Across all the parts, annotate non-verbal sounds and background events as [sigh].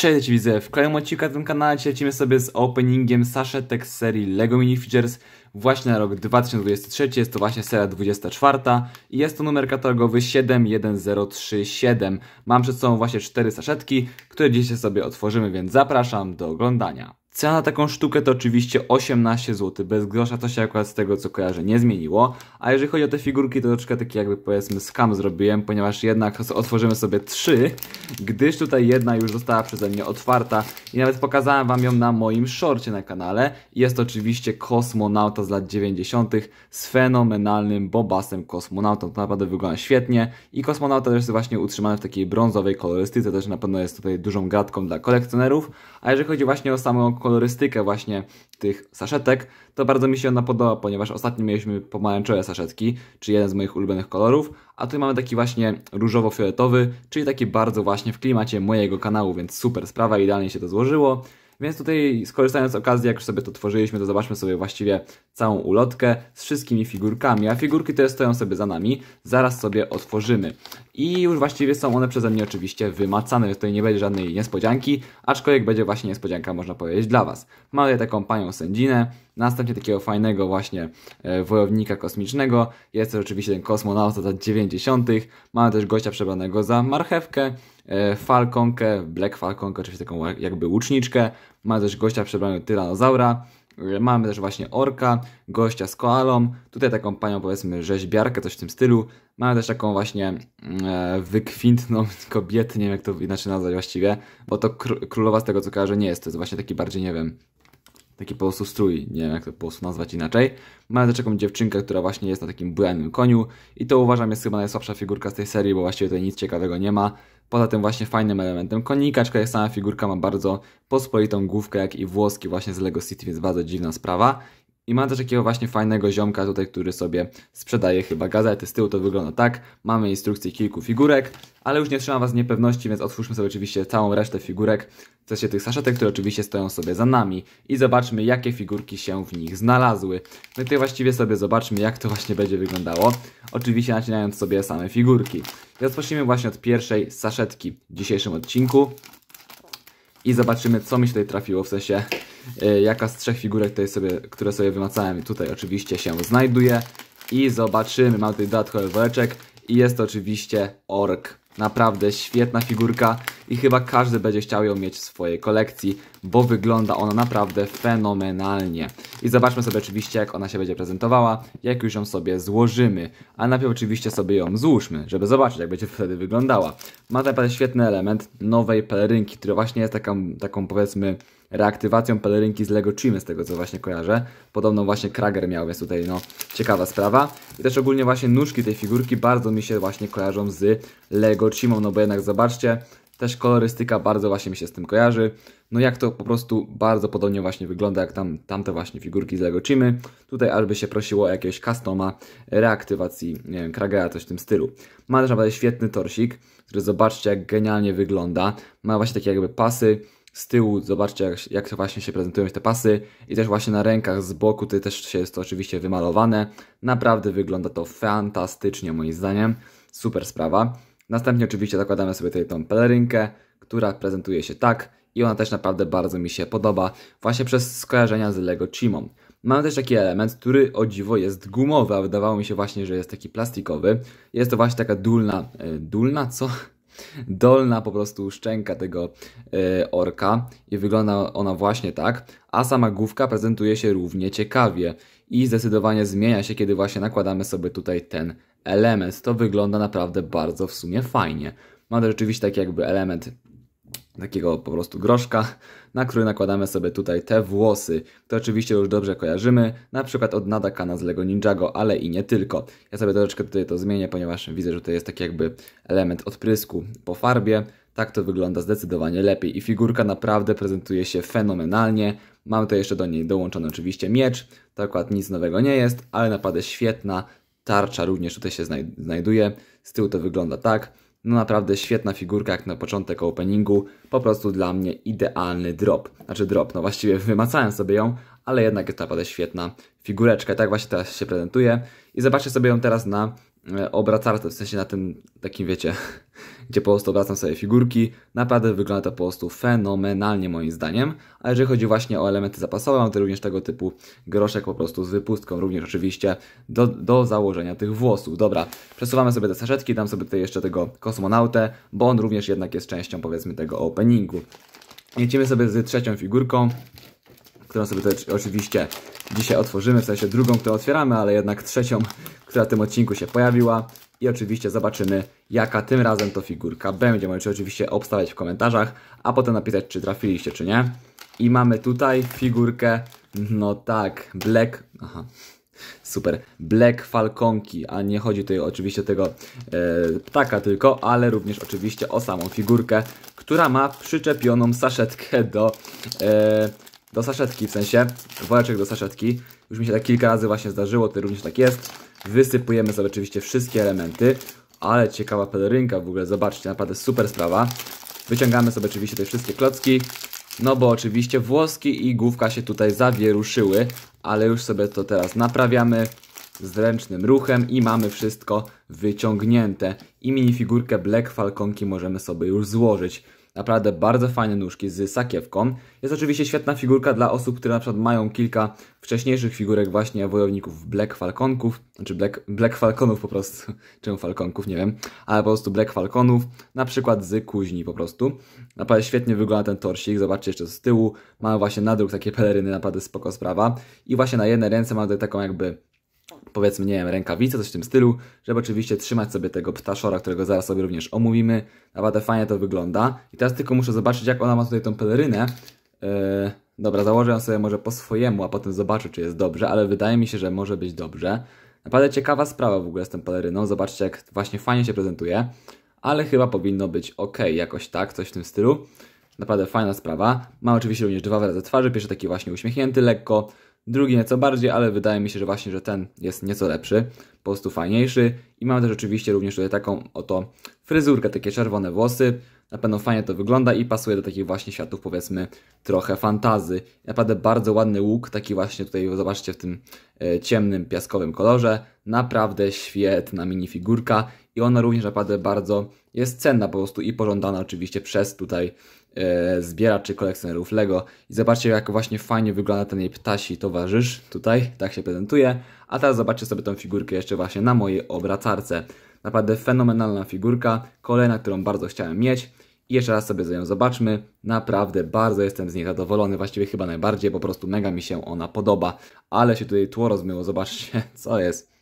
Cześć widzę, w kolejnym odcinku na tym kanale lecimy sobie z openingiem saszetek z serii LEGO Mini właśnie na rok 2023. Jest to właśnie seria 24 i jest to numer katalogowy 71037. Mam przed sobą właśnie cztery saszetki, które dzisiaj sobie otworzymy, więc zapraszam do oglądania. Cena na taką sztukę to oczywiście 18 zł, bez grosza to się akurat z tego co kojarzę nie zmieniło, a jeżeli chodzi o te figurki to troszkę taki jakby powiedzmy skam zrobiłem, ponieważ jednak otworzymy sobie trzy, gdyż tutaj jedna już została przeze mnie otwarta i nawet pokazałem wam ją na moim shorcie na kanale. Jest to oczywiście Kosmonauta z lat 90. z fenomenalnym bobasem kosmonautą. To naprawdę wygląda świetnie i kosmonauta też jest właśnie utrzymany w takiej brązowej kolorystyce, też na pewno jest tutaj dużą gadką dla kolekcjonerów. A jeżeli chodzi właśnie o samą kolorystykę właśnie tych saszetek, to bardzo mi się ona podoba, ponieważ ostatnio mieliśmy pomarańczowe saszetki, czyli jeden z moich ulubionych kolorów, a tu mamy taki właśnie różowo-fioletowy, czyli taki bardzo właśnie w klimacie mojego kanału, więc super sprawa, idealnie się to złożyło. Więc tutaj skorzystając z okazji, jak już sobie to tworzyliśmy, to zobaczmy sobie właściwie całą ulotkę z wszystkimi figurkami, a figurki te stoją sobie za nami, zaraz sobie otworzymy. I już właściwie są one przeze mnie oczywiście wymacane, więc tutaj nie będzie żadnej niespodzianki, aczkolwiek będzie właśnie niespodzianka, można powiedzieć, dla Was. Mamy taką panią sędzinę, następnie takiego fajnego właśnie e, wojownika kosmicznego, jest też oczywiście ten kosmonauta za 90. Mamy też gościa przebranego za marchewkę, E, falconkę, black Falconkę, czyli taką jakby łuczniczkę. Mamy też gościa przebranego tyranozaura. E, Mamy też właśnie orka, gościa z koalą, tutaj taką panią powiedzmy rzeźbiarkę, coś w tym stylu. Mamy też taką właśnie mm, e, wykwintną [laughs] kobietę, nie wiem jak to inaczej nazwać właściwie, bo to kr królowa z tego co kojarzę nie jest, to jest właśnie taki bardziej, nie wiem, taki po prostu strój, nie wiem jak to po prostu nazwać inaczej. Mamy też taką dziewczynkę, która właśnie jest na takim błędnym koniu i to uważam jest chyba najsłabsza figurka z tej serii, bo właściwie tutaj nic ciekawego nie ma. Poza tym właśnie fajnym elementem konika, aczkolwiek sama figurka ma bardzo pospolitą główkę, jak i włoski właśnie z Lego City, więc bardzo dziwna sprawa. I mam też takiego właśnie fajnego ziomka tutaj, który sobie sprzedaje chyba gazety. Z tyłu to wygląda tak. Mamy instrukcję kilku figurek, ale już nie trzymam Was z niepewności, więc otwórzmy sobie oczywiście całą resztę figurek, w sensie tych saszetek, które oczywiście stoją sobie za nami i zobaczmy, jakie figurki się w nich znalazły. No i tutaj właściwie sobie zobaczmy, jak to właśnie będzie wyglądało, oczywiście nacinając sobie same figurki. I rozpocznijmy właśnie od pierwszej saszetki w dzisiejszym odcinku i zobaczymy, co mi się tutaj trafiło, w sensie E, jaka z trzech figurek, tutaj sobie, które sobie wymacałem tutaj oczywiście się znajduje. I zobaczymy, mam tutaj dodatkowy woreczek i jest to oczywiście ork. Naprawdę świetna figurka i chyba każdy będzie chciał ją mieć w swojej kolekcji, bo wygląda ona naprawdę fenomenalnie. I zobaczmy sobie oczywiście jak ona się będzie prezentowała, jak już ją sobie złożymy. A najpierw oczywiście sobie ją złóżmy, żeby zobaczyć jak będzie wtedy wyglądała. Ma naprawdę świetny element nowej pelerynki, która właśnie jest taką, taką powiedzmy reaktywacją pelerynki z Lego Chimy, z tego co właśnie kojarzę. Podobno właśnie Krager miał, więc tutaj no ciekawa sprawa. I też ogólnie właśnie nóżki tej figurki bardzo mi się właśnie kojarzą z Lego Chimą, no bo jednak zobaczcie, też kolorystyka bardzo właśnie mi się z tym kojarzy. No jak to po prostu bardzo podobnie właśnie wygląda jak tam, tamte właśnie figurki z Lego Chimy. Tutaj ażby się prosiło o jakiegoś customa, reaktywacji, nie wiem, Kragera, coś w tym stylu. Ma też naprawdę świetny torsik, który zobaczcie jak genialnie wygląda. Ma właśnie takie jakby pasy, z tyłu zobaczcie jak, jak właśnie się prezentują te pasy i też właśnie na rękach z boku tutaj też się jest to oczywiście wymalowane. Naprawdę wygląda to fantastycznie moim zdaniem, super sprawa. Następnie oczywiście zakładamy sobie tutaj tą pelerynkę, która prezentuje się tak i ona też naprawdę bardzo mi się podoba właśnie przez skojarzenia z Lego Chimą. Mamy też taki element, który o dziwo jest gumowy, a wydawało mi się właśnie, że jest taki plastikowy. Jest to właśnie taka dulna, yy, dulna co? dolna po prostu szczęka tego e, orka i wygląda ona właśnie tak, a sama główka prezentuje się równie ciekawie i zdecydowanie zmienia się, kiedy właśnie nakładamy sobie tutaj ten element. To wygląda naprawdę bardzo w sumie fajnie. Ma to rzeczywiście taki jakby element takiego po prostu groszka, na który nakładamy sobie tutaj te włosy. To oczywiście już dobrze kojarzymy, na przykład od Nadakana z Lego Ninjago, ale i nie tylko. Ja sobie troszeczkę tutaj to zmienię, ponieważ widzę, że to jest taki jakby element odprysku po farbie. Tak to wygląda zdecydowanie lepiej i figurka naprawdę prezentuje się fenomenalnie. mam tutaj jeszcze do niej dołączony oczywiście miecz, to akurat nic nowego nie jest, ale naprawdę świetna. Tarcza również tutaj się znajduje, z tyłu to wygląda tak. No naprawdę świetna figurka jak na początek openingu, po prostu dla mnie idealny drop. Znaczy drop, no właściwie wymacałem sobie ją, ale jednak jest naprawdę świetna figureczka. I tak właśnie teraz się prezentuje i zobaczcie sobie ją teraz na E, obracarce, w sensie na tym takim wiecie, [laughs] gdzie po prostu obracam sobie figurki. Naprawdę wygląda to po prostu fenomenalnie moim zdaniem. A jeżeli chodzi właśnie o elementy zapasowe, mam tu również tego typu groszek po prostu z wypustką, również oczywiście do, do założenia tych włosów. Dobra, przesuwamy sobie te saszetki, dam sobie tutaj jeszcze tego kosmonautę, bo on również jednak jest częścią powiedzmy tego openingu. Jedziemy sobie z trzecią figurką, którą sobie tutaj oczywiście dzisiaj otworzymy, w sensie drugą, którą otwieramy, ale jednak trzecią, która w tym odcinku się pojawiła. I oczywiście zobaczymy, jaka tym razem to figurka będzie. Możecie oczywiście obstawiać w komentarzach, a potem napisać, czy trafiliście, czy nie. I mamy tutaj figurkę, no tak, Black... Aha. Super. Black Falconki, a nie chodzi tutaj oczywiście o tego e, ptaka tylko, ale również oczywiście o samą figurkę, która ma przyczepioną saszetkę do e, do saszetki, w sensie woreczek do saszetki. Już mi się tak kilka razy właśnie zdarzyło, to również tak jest. Wysypujemy sobie oczywiście wszystkie elementy, ale ciekawa pelerynka w ogóle, zobaczcie, naprawdę super sprawa. Wyciągamy sobie oczywiście te wszystkie klocki, no bo oczywiście włoski i główka się tutaj zawieruszyły, ale już sobie to teraz naprawiamy z ręcznym ruchem i mamy wszystko wyciągnięte. I minifigurkę Black Falconki możemy sobie już złożyć. Naprawdę bardzo fajne nóżki z sakiewką. Jest oczywiście świetna figurka dla osób, które na przykład mają kilka wcześniejszych figurek właśnie wojowników Black Falconków, znaczy Black, Black Falconów po prostu, [laughs] czy Falconków, nie wiem, ale po prostu Black Falconów, na przykład z kuźni po prostu. Naprawdę świetnie wygląda ten torsik, zobaczcie jeszcze z tyłu, mamy właśnie nadruk takie peleryny, naprawdę spoko sprawa. I właśnie na jednej ręce mam tutaj taką jakby powiedzmy, nie wiem, rękawice, coś w tym stylu, żeby oczywiście trzymać sobie tego ptaszora, którego zaraz sobie również omówimy. Naprawdę fajnie to wygląda. I teraz tylko muszę zobaczyć, jak ona ma tutaj tą pelerynę. Yy, dobra, założę ją sobie może po swojemu, a potem zobaczę, czy jest dobrze, ale wydaje mi się, że może być dobrze. Naprawdę ciekawa sprawa w ogóle z tą peleryną. Zobaczcie, jak właśnie fajnie się prezentuje. Ale chyba powinno być ok, jakoś tak, coś w tym stylu. Naprawdę fajna sprawa. Mam oczywiście również dwa wyrazy twarzy. Pierwszy taki właśnie uśmiechnięty lekko, drugi nieco bardziej, ale wydaje mi się, że właśnie, że ten jest nieco lepszy, po prostu fajniejszy i mamy też oczywiście również tutaj taką oto fryzurkę, takie czerwone włosy, na pewno fajnie to wygląda i pasuje do takich właśnie światów powiedzmy trochę fantazy. Naprawdę bardzo ładny łuk, taki właśnie tutaj zobaczcie w tym e, ciemnym piaskowym kolorze. Naprawdę świetna minifigurka i ona również naprawdę bardzo jest cenna po prostu i pożądana oczywiście przez tutaj E, zbieraczy, kolekcjonerów Lego. I zobaczcie, jak właśnie fajnie wygląda ten jej ptasi towarzysz. Tutaj tak się prezentuje. A teraz zobaczcie sobie tą figurkę jeszcze właśnie na mojej obracarce. Naprawdę fenomenalna figurka, kolejna, którą bardzo chciałem mieć. I jeszcze raz sobie nią zobaczmy. Naprawdę bardzo jestem z niej zadowolony, właściwie chyba najbardziej, po prostu mega mi się ona podoba. Ale się tutaj tło rozmyło, zobaczcie [laughs] co jest.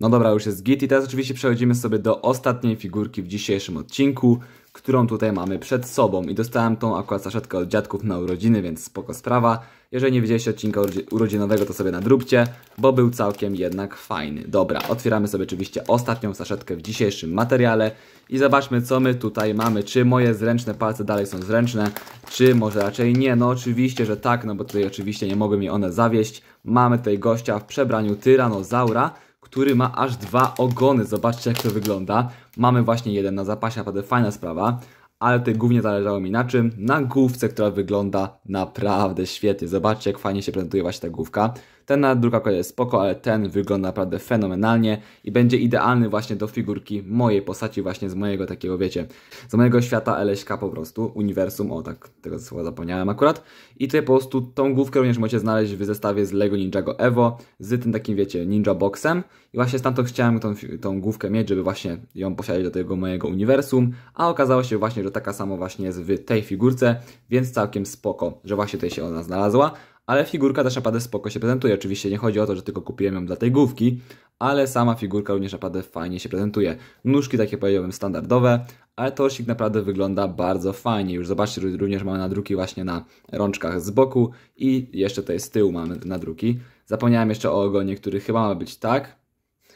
No dobra, już jest git i teraz oczywiście przechodzimy sobie do ostatniej figurki w dzisiejszym odcinku, którą tutaj mamy przed sobą i dostałem tą akurat saszetkę od dziadków na urodziny, więc spoko sprawa. Jeżeli nie widzieliście odcinka urodzinowego, to sobie nadróbcie, bo był całkiem jednak fajny. Dobra, otwieramy sobie oczywiście ostatnią saszetkę w dzisiejszym materiale i zobaczmy, co my tutaj mamy. Czy moje zręczne palce dalej są zręczne, czy może raczej nie. No oczywiście, że tak, no bo tutaj oczywiście nie mogły mi one zawieść. Mamy tutaj gościa w przebraniu tyranozaura, który ma aż dwa ogony. Zobaczcie, jak to wygląda. Mamy właśnie jeden na zapasie, naprawdę fajna sprawa. Ale tutaj głównie zależało mi na czym? Na główce, która wygląda naprawdę świetnie. Zobaczcie, jak fajnie się prezentuje właśnie ta główka. Ten na druga koja jest spoko, ale ten wygląda naprawdę fenomenalnie i będzie idealny właśnie do figurki mojej postaci, właśnie z mojego takiego, wiecie, z mojego świata LSK po prostu, uniwersum, o tak, tego słowa zapomniałem akurat. I tutaj po prostu tą główkę również możecie znaleźć w zestawie z LEGO Ninjago Evo, z tym takim, wiecie, Ninja Boxem i właśnie stamtąd chciałem tą, tą główkę mieć, żeby właśnie ją posiadać do tego mojego uniwersum, a okazało się właśnie, że taka sama właśnie jest w tej figurce, więc całkiem spoko, że właśnie tutaj się ona znalazła, ale figurka też naprawdę spoko się prezentuje. Oczywiście nie chodzi o to, że tylko kupiłem ją dla tej główki, ale sama figurka również naprawdę fajnie się prezentuje. Nóżki takie powiedziałbym standardowe, ale torsik naprawdę wygląda bardzo fajnie. Już zobaczcie, również mamy nadruki właśnie na rączkach z boku i jeszcze tutaj z tyłu mamy nadruki. Zapomniałem jeszcze o ogonie, który chyba ma być tak.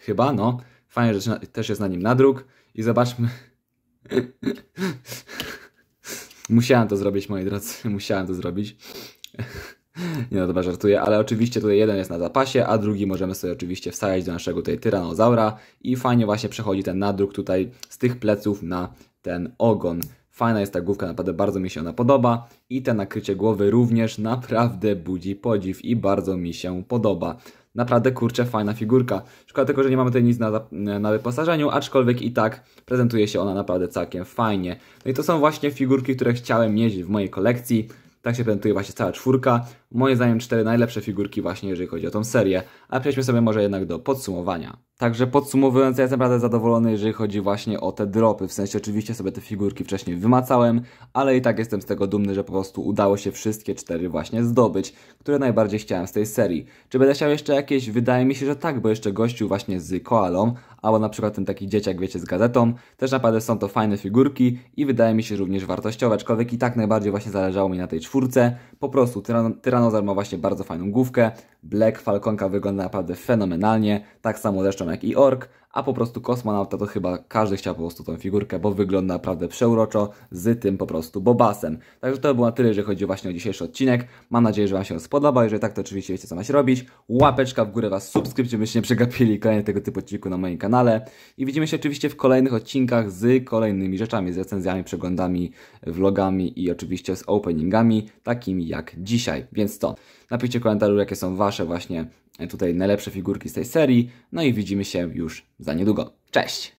Chyba, no. Fajnie, że też jest na nim nadruk. I zobaczmy... [laughs] Musiałem to zrobić, moi drodzy. Musiałem to zrobić. Nie no, dobra, żartuję, ale oczywiście tutaj jeden jest na zapasie, a drugi możemy sobie oczywiście wstawić do naszego tutaj tyranozaura i fajnie właśnie przechodzi ten nadruk tutaj z tych pleców na ten ogon. Fajna jest ta główka, naprawdę bardzo mi się ona podoba i te nakrycie głowy również naprawdę budzi podziw i bardzo mi się podoba. Naprawdę kurczę, fajna figurka. Szkoda tylko, że nie mamy tutaj nic na, na wyposażeniu, aczkolwiek i tak prezentuje się ona naprawdę całkiem fajnie. No i to są właśnie figurki, które chciałem mieć w mojej kolekcji. Tak się prezentuje właśnie cała czwórka. Moim zdaniem cztery najlepsze figurki właśnie jeżeli chodzi o tą serię. A przejdźmy sobie może jednak do podsumowania. Także podsumowując, ja jestem naprawdę zadowolony, jeżeli chodzi właśnie o te dropy. W sensie oczywiście sobie te figurki wcześniej wymacałem, ale i tak jestem z tego dumny, że po prostu udało się wszystkie cztery właśnie zdobyć, które najbardziej chciałem z tej serii. Czy będę chciał jeszcze jakieś? Wydaje mi się, że tak, bo jeszcze gościu właśnie z koalą, albo na przykład ten taki dzieciak, wiecie, z gazetą. Też naprawdę są to fajne figurki i wydaje mi się również wartościowe, aczkolwiek i tak najbardziej właśnie zależało mi na tej czwórce. Po prostu tyran Tyranozar ma właśnie bardzo fajną główkę, Black Falconka wygląda naprawdę fenomenalnie, tak samo zresztą i Ork, a po prostu kosmonauta to chyba każdy chciał po prostu tą figurkę, bo wygląda naprawdę przeuroczo z tym po prostu bobasem. Także to było na tyle, jeżeli chodzi właśnie o dzisiejszy odcinek. Mam nadzieję, że Wam się spodoba, spodobał, jeżeli tak, to oczywiście wiecie co macie robić. Łapeczka w górę Was, subskrypcji, byście nie przegapili kolejnego tego typu odcinków na moim kanale. I widzimy się oczywiście w kolejnych odcinkach z kolejnymi rzeczami, z recenzjami, przeglądami, vlogami i oczywiście z openingami, takimi jak dzisiaj. Więc to, napiszcie w komentarzu, jakie są Wasze właśnie tutaj najlepsze figurki z tej serii. No i widzimy się już za niedługo. Cześć!